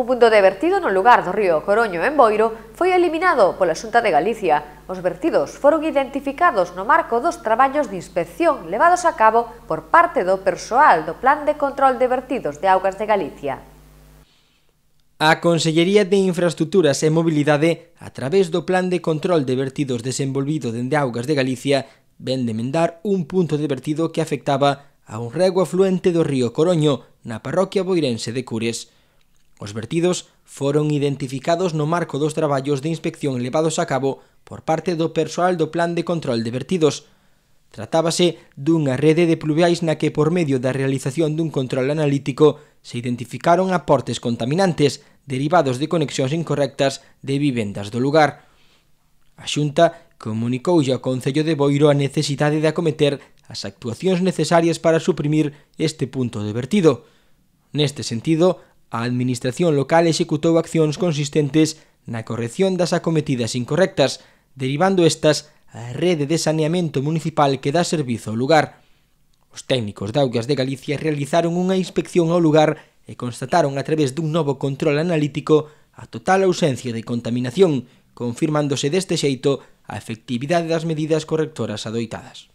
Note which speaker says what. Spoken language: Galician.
Speaker 1: Un punto de vertido no lugar do río Coroño en Boiro foi eliminado pola Xunta de Galicia. Os vertidos foron identificados no marco dos traballos de inspección levados a cabo por parte do persoal do Plan de Control de Vertidos de Augas de Galicia.
Speaker 2: A Consellería de Infraestructuras e Mobilidade, a través do Plan de Control de Vertidos desenvolvido dende Augas de Galicia, ven de mendar un punto de vertido que afectaba a un rego afluente do río Coroño na parroquia boirense de Cures. Os vertidos foron identificados no marco dos traballos de inspección levados a cabo por parte do persoal do Plan de Control de Vertidos. Tratábase dunha rede de pluviais na que por medio da realización dun control analítico se identificaron aportes contaminantes derivados de conexións incorrectas de vivendas do lugar. A Xunta comunicou ao Concello de Boiro a necesidade de acometer as actuacións necesarias para suprimir este punto de vertido. Neste sentido, A Administración local executou accións consistentes na corrección das acometidas incorrectas, derivando estas á rede de saneamento municipal que dá servizo ao lugar. Os técnicos de Augas de Galicia realizaron unha inspección ao lugar e constataron a través dun novo control analítico a total ausencia de contaminación, confirmándose deste xeito a efectividade das medidas correctoras adoitadas.